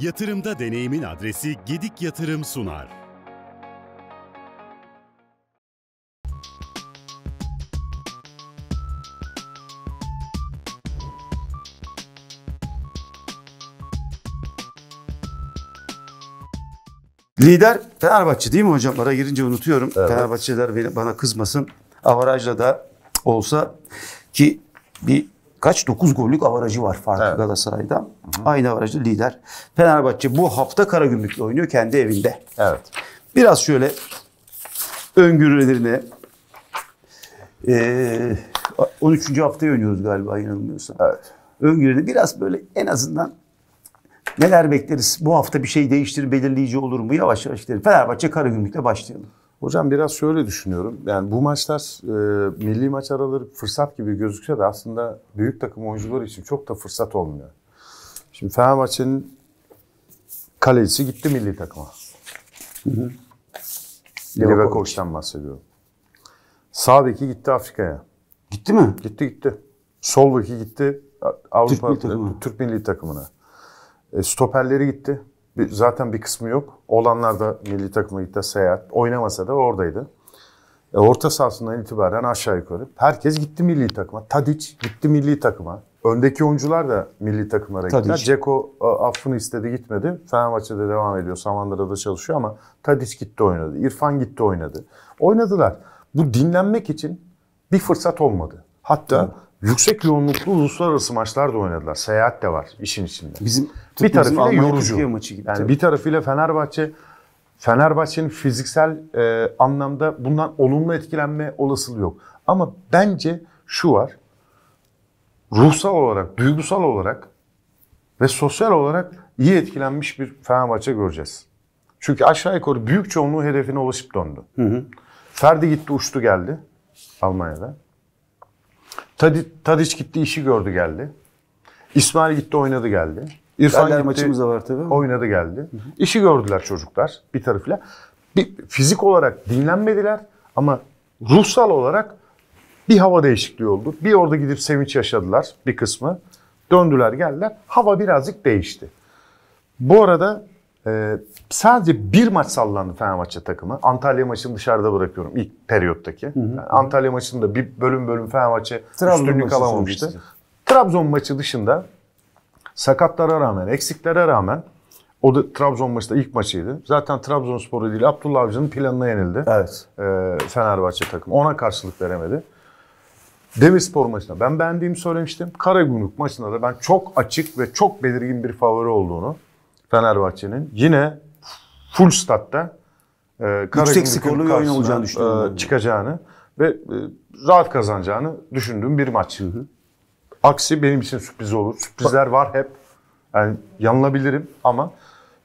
Yatırımda deneyimin adresi Gedik Yatırım sunar. Lider Fenerbahçe değil mi hocam? Ara girince unutuyorum. Evet. Fenerbahçeliler bana kızmasın. Avarajla da olsa ki bir kaç 9 gollük avarajı var farkı evet. Galatasaray'da. Hı hı. Aynı avarajlı lider. Fenerbahçe bu hafta Karagümrük'le oynuyor kendi evinde. Evet. Biraz şöyle öngörülerine e, 13. haftaya oynuyoruz galiba yanılmıyorsam. Evet. Öngörülerine biraz böyle en azından neler bekleriz? Bu hafta bir şey değiştirir belirleyici olur mu? Yavaş yavaş gidelim. Fenerbahçe Karagümrük'le başlayalım. Hocam biraz şöyle düşünüyorum. Yani bu maçlar e, milli maç araları fırsat gibi gözükse de aslında büyük takım oyuncuları için çok da fırsat olmuyor. Şimdi Fenerbahçe'nin kalecisi gitti milli takıma. Livakovic'den bahsediyorum. Sağ beki gitti Afrika'ya. Gitti mi? Gitti gitti. Sol beki gitti Avrupa Türk milli, takımı. Türk milli takımına. E, stoperleri gitti zaten bir kısmı yok. Olanlar da milli takıma gitti seyahat. Oynamasa da oradaydı. E, orta sahasından itibaren aşağı yukarı. Herkes gitti milli takıma. Tadic gitti milli takıma. Öndeki oyuncular da milli takımlara Tadic. gittiler. Ceko e, affını istedi gitmedi. Fenerbahçe'de devam ediyor. Samandıra'da çalışıyor ama Tadic gitti oynadı. İrfan gitti oynadı. Oynadılar. Bu dinlenmek için bir fırsat olmadı. Hatta Hı yüksek yoğunluklu uluslararası maçlar da oynadılar. Seyahat de var işin içinde. Bizim bir tarafıyla yorucu. Maçı gibi, yani bir tarafıyla Fenerbahçe Fenerbahçe'nin fiziksel e, anlamda bundan olumlu etkilenme olasılığı yok. Ama bence şu var. Ruhsal olarak, duygusal olarak ve sosyal olarak iyi etkilenmiş bir Fenerbahçe göreceğiz. Çünkü aşağı yukarı büyük çoğunluğu hedefine ulaşıp döndü. Hı hı. Ferdi gitti uçtu geldi Almanya'da. Tadi, Tadiç gitti işi gördü geldi. İsmail gitti oynadı geldi. İrfan Galler gitti, maçımız da var tabii. Oynadı geldi. İşi gördüler çocuklar bir tarafıyla. Bir, fizik olarak dinlenmediler ama ruhsal olarak bir hava değişikliği oldu. Bir orada gidip sevinç yaşadılar bir kısmı. Döndüler geldiler. Hava birazcık değişti. Bu arada ee, sadece bir maç sallandı Fenerbahçe takımı. Antalya maçını dışarıda bırakıyorum ilk periyottaki. Hı hı. Yani Antalya maçında bir bölüm bölüm Fenerbahçe Trabzon üstünlük alamamıştı. Trabzon maçı dışında sakatlara rağmen, eksiklere rağmen o da Trabzon maçı da ilk maçıydı. Zaten Trabzonspor'u değil Abdullah Avcı'nın planına yenildi. Evet. Ee, Fenerbahçe takımı. Ona karşılık veremedi. Demirspor maçına ben beğendiğimi söylemiştim. Karagümrük maçına da ben çok açık ve çok belirgin bir favori olduğunu Fenerbahçe'nin yine full statta e, yüksek skorlu bir oyun olacağını E, çıkacağını ve e, rahat kazanacağını düşündüğüm bir maç. Hı hı. Aksi benim için sürpriz olur. Sürprizler var hep. Yani yanılabilirim ama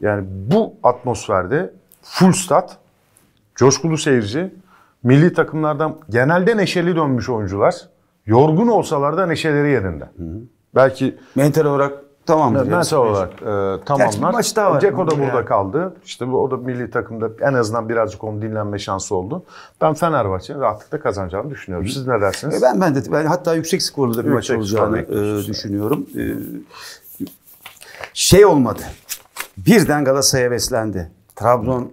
yani bu atmosferde full stat, coşkulu seyirci, milli takımlardan genelde neşeli dönmüş oyuncular. Yorgun olsalar da neşeleri yerinde. Hı hı. Belki mental olarak Tamam. Yani. Mental olarak e, tamamlar. Maç daha var. Ceko da burada yani. kaldı. İşte o da milli takımda en azından birazcık onun dinlenme şansı oldu. Ben Fenerbahçe'nin rahatlıkla kazanacağını düşünüyorum. Siz ne dersiniz? E, ben ben de ben hatta yüksek skorlu da bir yüksek maç olacağını e, düşünüyorum. E, şey olmadı. Birden Galatasaray beslendi. Trabzon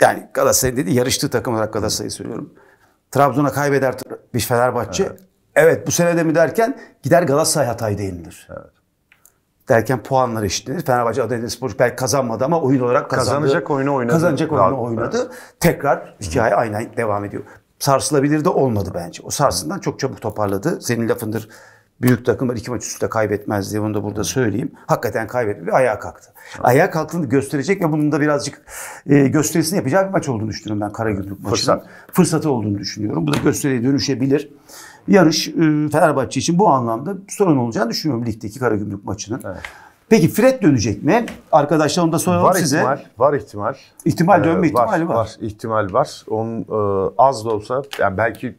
yani Galatasaray dedi yarıştığı takım olarak Galatasaray'ı söylüyorum. Trabzon'a kaybeder bir Fenerbahçe. Evet. evet bu sene de mi derken gider Galatasaray Hatay değildir. Evet derken puanlar eşitlenir. Fenerbahçe Adana Spor belki kazanmadı ama oyun olarak kazandı. Kazanacak oyunu oynadı. Kazanacak oyunu Rahat oynadı. Evet. Tekrar hikaye aynen devam ediyor. Sarsılabilir de olmadı bence. O sarsından çok çabuk toparladı. Senin lafındır Büyük takımlar iki maç üstte kaybetmez diye bunu da burada söyleyeyim. Hakikaten kaybetti ve ayağa kalktı. Ayağa kalktığını gösterecek ve bunun da birazcık e, gösterisini yapacağı bir maç olduğunu düşünüyorum ben Karagümrük maçının. Fırsat. Fırsatı olduğunu düşünüyorum. Bu da gösteriye dönüşebilir. Yarış e, Fenerbahçe için bu anlamda sorun olacağını düşünüyorum ligdeki Karagümrük maçının. Evet. Peki Fred dönecek mi? Arkadaşlar onu da soralım var size. Ihtimal, var ihtimal. İhtimal dönme ee, ihtimali var. Var ihtimal var. Onun e, az da olsa yani belki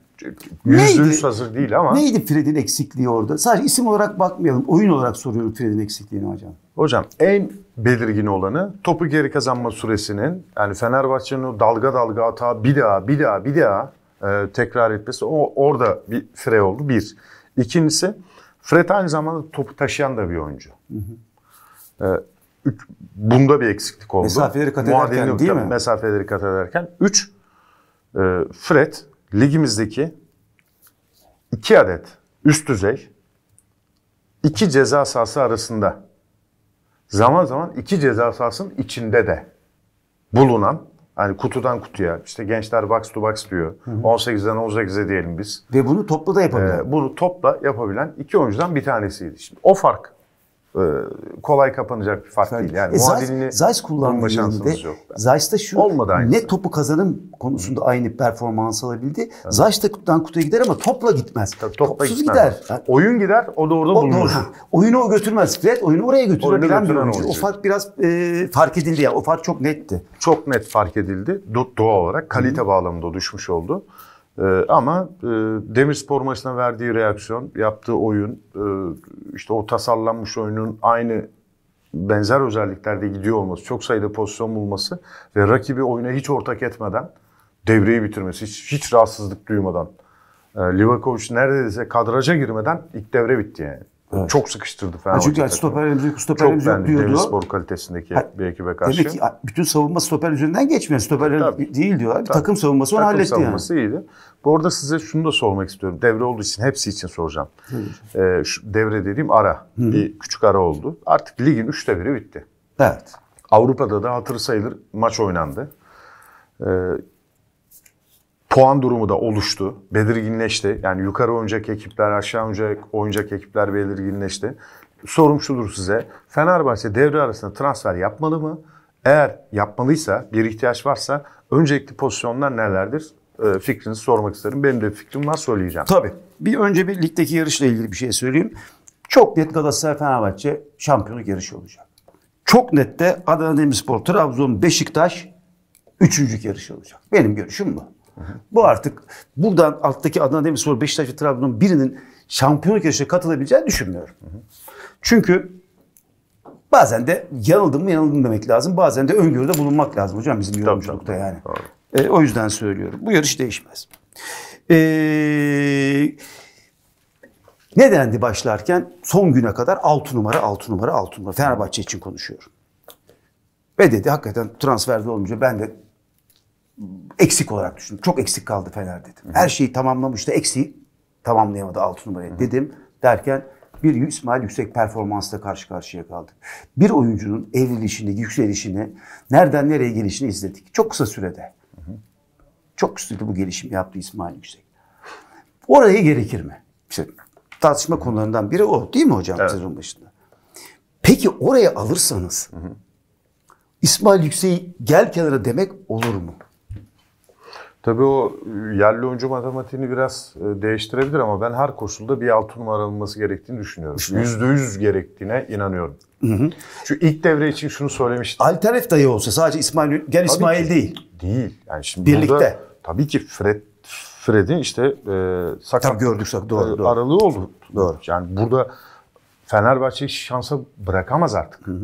yüzde yüz hazır değil ama. Neydi Fred'in eksikliği orada? Sadece isim olarak bakmayalım. Oyun olarak soruyorum Fred'in eksikliğini hocam. Hocam en belirgin olanı topu geri kazanma süresinin yani Fenerbahçe'nin o dalga dalga hata bir daha bir daha bir daha e, tekrar etmesi o orada bir Fred oldu bir. İkincisi Fred aynı zamanda topu taşıyan da bir oyuncu. Hı hı. E, üç, bunda bir eksiklik oldu. Mesafeleri kat ederken Muadilini değil mi? Mesafeleri kat ederken. Üç, e, Fred ligimizdeki iki adet üst düzey iki ceza sahası arasında zaman zaman iki ceza sahasının içinde de bulunan hani kutudan kutuya işte gençler box to box diyor. Hı hı. 18'den 18'e diyelim biz. Ve bunu topla da yapabilen. Ee, bunu topla yapabilen iki oyuncudan bir tanesiydi. Şimdi o fark e, kolay kapanacak bir fark değil. Yani e, muadilini Zeiss kullanma şansımız yok. Zeiss'te şu Olmadı ne topu kazanım konusunda aynı performans alabildi. Evet. Zeiss de kutudan kutuya gider ama topla gitmez. Tabii, topla Topsuz gider. Yani, Oyun gider o da orada o, bulunur. oyunu o götürmez. Fred oyunu oraya götürebilen bir oyuncu. oyuncu. O fark biraz e, fark edildi ya. O fark çok netti. Çok net fark edildi. Do- doğal olarak kalite Hı. bağlamında düşmüş oldu. Ee, ama e, Demirspor maçına verdiği reaksiyon, yaptığı oyun, e, işte o tasarlanmış oyunun aynı benzer özelliklerde gidiyor olması, çok sayıda pozisyon bulması ve rakibi oyuna hiç ortak etmeden devreyi bitirmesi, hiç, hiç rahatsızlık duymadan. E, Livakovic neredeyse kadraja girmeden ilk devre bitti yani. Evet. Çok sıkıştırdı falan Çünkü yani stoperlerimiz yok, stoperlerimiz yok diyordu. Çok spor kalitesindeki ha, bir ekibe karşı. Demek ki bütün savunma stoper üzerinden geçmiyor. Stoperler tabii, değil diyorlar. Tabii. takım savunması onu takım halletti savunması yani. iyiydi. Bu arada size şunu da sormak istiyorum. Devre olduğu için hepsi için soracağım. Ee, şu devre dediğim ara. Hı. Bir küçük ara oldu. Artık ligin üçte biri bitti. Evet. Avrupa'da da hatır sayılır maç oynandı. Ee, puan durumu da oluştu. Belirginleşti. Yani yukarı oynayacak ekipler, aşağı oynayacak, oynayacak ekipler belirginleşti. Sorum şudur size. Fenerbahçe devre arasında transfer yapmalı mı? Eğer yapmalıysa, bir ihtiyaç varsa öncelikli pozisyonlar nelerdir? E, fikrinizi sormak isterim. Benim de fikrim var söyleyeceğim. Tabii. Bir önce bir ligdeki yarışla ilgili bir şey söyleyeyim. Çok net Galatasaray Fenerbahçe şampiyonluk yarışı olacak. Çok net de Adana Demirspor, Trabzon, Beşiktaş üçüncü yarışı olacak. Benim görüşüm bu. Bu artık buradan alttaki Adana Demirspor, Beşiktaş ve Trabzon birinin şampiyonluk yarışına katılabileceğini düşünmüyorum. Çünkü bazen de yanıldım mı yanıldım demek lazım. Bazen de öngörüde bulunmak lazım hocam bizim yorumculukta yani. E, o yüzden söylüyorum. Bu yarış değişmez. E, ne dendi başlarken? Son güne kadar 6 numara, 6 numara, 6 numara. Fenerbahçe için konuşuyorum. Ve dedi hakikaten transferde olmayınca ben de eksik olarak düşündüm. Çok eksik kaldı Fener dedim. Her şeyi tamamlamıştı. Eksiği tamamlayamadı 6 numaraya dedim. Derken bir İsmail Yüksek performansla karşı karşıya kaldı Bir oyuncunun evrilişini, yükselişini, nereden nereye gelişini izledik. Çok kısa sürede. Hı-hı. Çok kısa bu gelişim yaptı İsmail Yüksek. Oraya gerekir mi? İşte tartışma konularından biri o değil mi hocam evet. sezon başında? Peki oraya alırsanız Hı-hı. İsmail Yüksek'i gel kenara demek olur mu? Tabii o e, yerli oyuncu matematiğini biraz e, değiştirebilir ama ben her koşulda bir altı numara alınması gerektiğini düşünüyorum. Yüzde yüz gerektiğine inanıyorum. Hı hı. Şu ilk devre için şunu söylemiştim. Alternatif dahi olsa sadece İsmail, gel İsmail ki, değil. Değil. Yani şimdi Birlikte. Burada, tabii ki Fred Fred'in işte e, sakat Tabii gördük, doğru, e, doğru. aralığı oldu. Doğru. Yani burada Fenerbahçe şansa bırakamaz artık. Hı hı.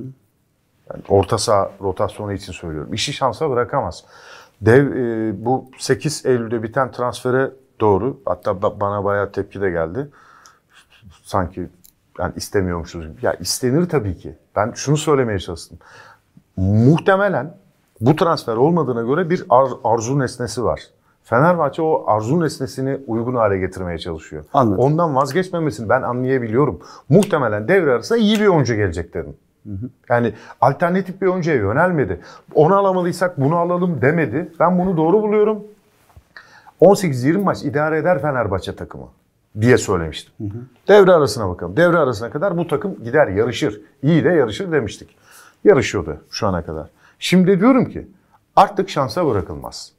Yani orta saha rotasyonu için söylüyorum. İşi şansa bırakamaz. Dev e, bu 8 Eylül'de biten transfere doğru hatta bana bayağı tepki de geldi. Sanki yani istemiyormuşuz gibi. Ya istenir tabii ki. Ben şunu söylemeye çalıştım. Muhtemelen bu transfer olmadığına göre bir ar arzu nesnesi var. Fenerbahçe o arzu nesnesini uygun hale getirmeye çalışıyor. Anladım. Ondan vazgeçmemesini ben anlayabiliyorum. Muhtemelen devre arasında iyi bir oyuncu gelecek dedim. Yani alternatif bir oyuncuya yönelmedi. Onu alamalıysak bunu alalım demedi. Ben bunu doğru buluyorum. 18-20 maç idare eder Fenerbahçe takımı diye söylemiştim. Hı hı. Devre arasına bakalım. Devre arasına kadar bu takım gider, yarışır. İyi de yarışır demiştik. Yarışıyordu şu ana kadar. Şimdi diyorum ki artık şansa bırakılmaz.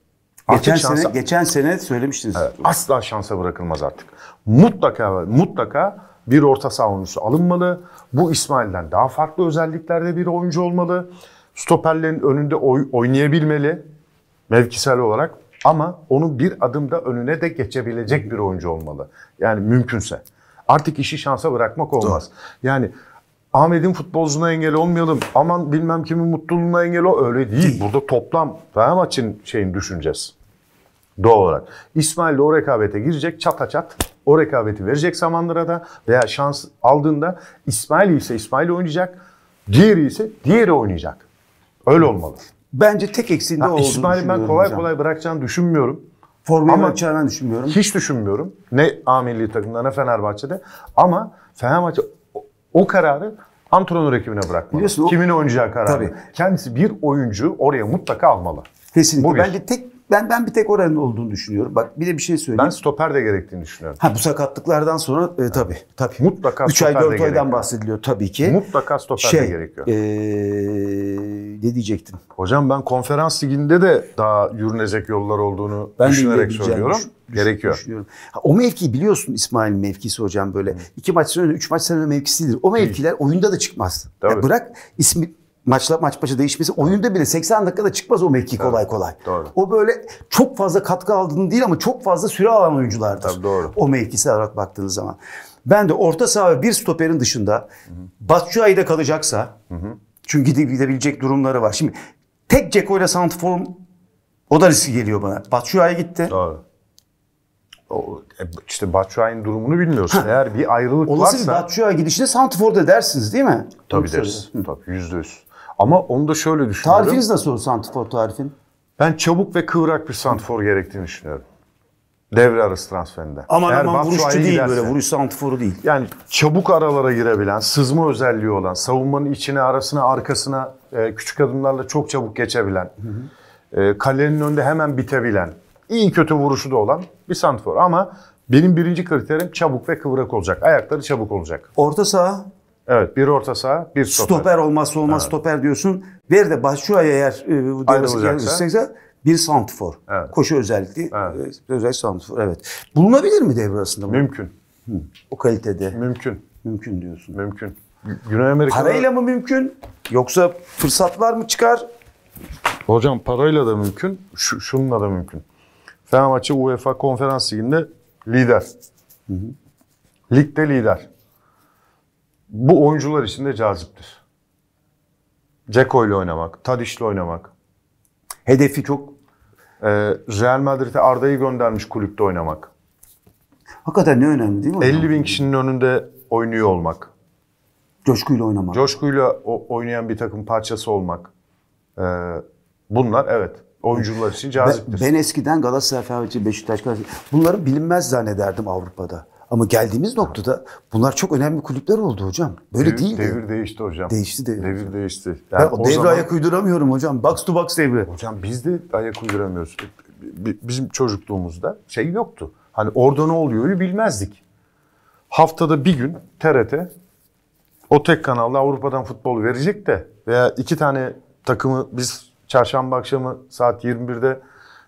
Artık geçen şansa, sene geçen sene söylemiştiniz. Evet, asla şansa bırakılmaz artık. Mutlaka mutlaka bir orta saha oyuncusu alınmalı. Bu İsmail'den daha farklı özelliklerde bir oyuncu olmalı. Stoperlerin önünde oy, oynayabilmeli mevkisel olarak ama onun bir adım da önüne de geçebilecek bir oyuncu olmalı. Yani mümkünse. Artık işi şansa bırakmak olmaz. Doğru. Yani Ahmet'in futbolcuna engel olmayalım. Aman bilmem kimin mutluluğuna engel o Öyle değil. Burada toplam maçın şeyini düşüneceğiz. Doğal olarak. İsmail de o rekabete girecek çata çat o rekabeti verecek zamanlara da veya şans aldığında İsmail ise İsmail oynayacak. Diğeri ise diğeri oynayacak. Öyle olmalı. Bence tek eksiğinde olduğunu İsmail'i ben kolay hocam. kolay bırakacağını düşünmüyorum. Formayı Ama bırakacağını düşünmüyorum. Hiç düşünmüyorum. Ne A milli takımda ne Fenerbahçe'de. Ama Fenerbahçe o, kararı antrenör ekibine bırakmalı. Biliyorsun, o, Kimin oynayacağı kararı. Tabii. Kendisi bir oyuncu oraya mutlaka almalı. Kesinlikle. Bu bir. Bence tek ben ben bir tek oranın olduğunu düşünüyorum. Bak bir de bir şey söyleyeyim. Ben stoper de gerektiğini düşünüyorum. Ha bu sakatlıklardan sonra e, tabii tabii. Mutlaka 3 ay 4 aydan bahsediliyor tabii ki. Mutlaka stoper şey, de gerekiyor. Ee, ne diyecektim? Hocam ben konferans liginde de daha yürünecek yollar olduğunu ben düşünerek söylüyorum. gerekiyor. Düşünüyorum. Ha, o mevki biliyorsun İsmail mevkisi hocam böyle. Hı. İki maç sonra üç maç sonra mevkisidir. O mevkiler Hı. oyunda da çıkmaz. Tabii. Ya bırak ismi maçla maç başı değişmesi oyunda bile 80 dakikada çıkmaz o mevki kolay kolay. Doğru. O böyle çok fazla katkı aldığını değil ama çok fazla süre alan oyunculardır. Tabii doğru. O mevkisi olarak baktığınız zaman. Ben de orta saha ve bir stoperin dışında Batshuayi'de kalacaksa hı hı. çünkü gidip gidebilecek durumları var. Şimdi tek Ceko ile Santiform o da riski geliyor bana. Batshuayi gitti. Doğru. O, e, işte Batshuayi'nin durumunu bilmiyorsun. Eğer bir ayrılık Olası varsa... Olası bir Batshuayi gidişinde Santifor'da dersiniz değil mi? Tabii Bunu deriz. Tabii yüzde yüz. Ama onu da şöyle düşünüyorum. Tarifiniz nasıl santifor tarifin? Ben çabuk ve kıvrak bir santifor gerektiğini düşünüyorum. Devre arası transferinde. Ama Eğer aman vuruşçu değil giderse, böyle vuruş santiforu değil. Yani çabuk aralara girebilen, sızma özelliği olan, savunmanın içine, arasına, arkasına e, küçük adımlarla çok çabuk geçebilen, hı e, kalenin önünde hemen bitebilen, iyi kötü vuruşu da olan bir santifor. Ama benim birinci kriterim çabuk ve kıvrak olacak. Ayakları çabuk olacak. Orta saha Evet bir orta saha bir stoper. Stoper olmazsa olmaz evet. stoper diyorsun. Ver de Başçuay eğer e, ayrılacaksa bir santifor. Evet. Koşu özellikli. Evet. E, özel santifor evet. Bulunabilir mi devre arasında? Mümkün. Hı. O kalitede. Mümkün. Mümkün diyorsun. Mümkün. Güney Amerika'da... Parayla mı mümkün? Yoksa fırsatlar mı çıkar? Hocam parayla da mümkün, şu, şununla da mümkün. Fenerbahçe UEFA Konferans Ligi'nde lider. Hı hı. Ligde lider bu oyuncular için de caziptir. Ceko ile oynamak, Tadiş ile oynamak. Hedefi çok e, Real Madrid'e Arda'yı göndermiş kulüpte oynamak. Hakikaten ne önemli değil mi? 50 bin kişinin önünde oynuyor olmak. Coşkuyla oynamak. Coşkuyla o, oynayan bir takım parçası olmak. Ee, bunlar evet oyuncular için caziptir. Ben, ben eskiden Galatasaray, Fenerbahçe, Beşiktaş, Galatasaray bunları bilinmez zannederdim Avrupa'da. Ama geldiğimiz noktada bunlar çok önemli kulüpler oldu hocam. Böyle devir, değil. Devir değişti hocam. Değişti devir. Devir değişti. Yani o devre zaman... ayak uyduramıyorum hocam. Box to box devri. Hocam biz de ayak uyduramıyoruz. Bizim çocukluğumuzda şey yoktu. Hani orada ne oluyor bilmezdik. Haftada bir gün TRT o tek kanalda Avrupa'dan futbol verecek de veya iki tane takımı biz çarşamba akşamı saat 21'de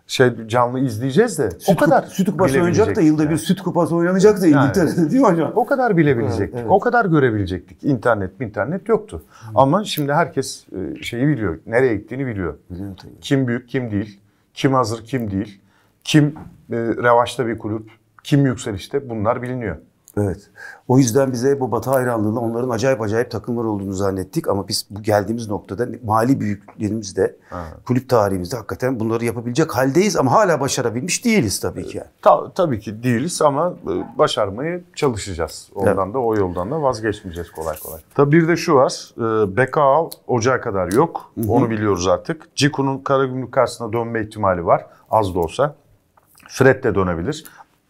şey canlı izleyeceğiz de süt o kadar süt kupası oynayacak da yılda yani. bir süt kupası oynanacak da İngiltere'de yani. değil mi hocam? O kadar bilebilecektik. Evet, evet. O kadar görebilecektik. İnternet, internet yoktu. Hı. Ama şimdi herkes e, şeyi biliyor. Nereye gittiğini biliyor. Biliyor Kim büyük, kim değil. Kim hazır, kim değil. Kim e, revaçta bir kulüp, kim yükselişte bunlar biliniyor. Evet. O yüzden bize bu Batı hayranlığında onların acayip acayip takımlar olduğunu zannettik ama biz bu geldiğimiz noktada mali büyüklerimizde, ha. kulüp tarihimizde hakikaten bunları yapabilecek haldeyiz ama hala başarabilmiş değiliz tabii ki. Ta, tabii ki değiliz ama e, başarmayı çalışacağız. Ondan evet. da o yoldan da vazgeçmeyeceğiz kolay kolay. Tabii bir de şu var. E, Bekao ocağa kadar yok. Hı-hı. Onu biliyoruz artık. Ciku'nun Karagümrük karşısına dönme ihtimali var. Az da olsa. Fred de dönebilir.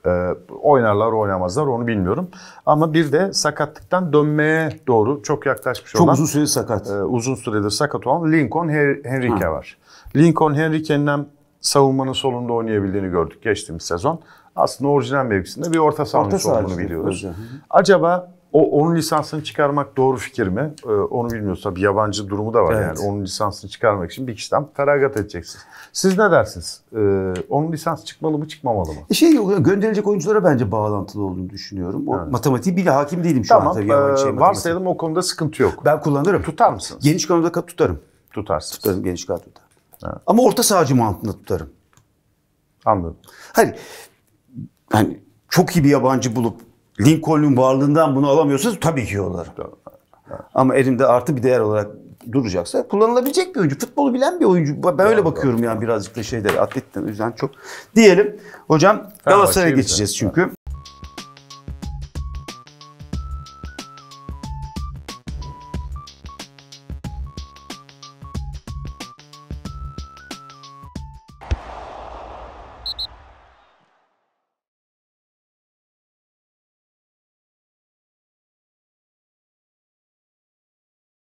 Ee, oynarlar oynamazlar onu bilmiyorum. Ama bir de sakatlıktan dönmeye doğru çok yaklaşmış çok olan. Çok uzun süredir sakat. E, uzun süredir sakat olan Lincoln Henrique ha. var. Lincoln Henrique'nin hem savunmanın solunda oynayabildiğini gördük geçtiğimiz sezon. Aslında orijinal mevkisinde bir orta saha olduğunu biliyoruz. Hı hı. Acaba o onun lisansını çıkarmak doğru fikir mi? Ee, onu bilmiyorsa bir yabancı durumu da var evet. yani. Onun lisansını çıkarmak için bir kişiden feragat edeceksiniz. Siz ne dersiniz? Ee, onun lisans çıkmalı mı çıkmamalı mı? E şey gönderilecek oyunculara bence bağlantılı olduğunu düşünüyorum. O evet. matematiği bile hakim değilim şu tamam, an tabii. Tamam. Ee, şey, varsayalım o konuda sıkıntı yok. Ben kullanırım. Tutar mısınız? Geniş kadroda tutarım. Tutarsınız. Tutarım geniş kadroda. Evet. Ama orta sahacı mantığında tutarım. Anladım. Hayır. Hani çok iyi bir yabancı bulup Lincoln'un varlığından bunu alamıyorsanız tabii ki yollarım. Ama elimde artı bir değer olarak duracaksa kullanılabilecek bir oyuncu. Futbolu bilen bir oyuncu. Ben doğru, öyle bakıyorum doğru. yani birazcık da şeyleri atletten. yüzden çok diyelim. Hocam Galatasaray'a geçeceğiz çünkü.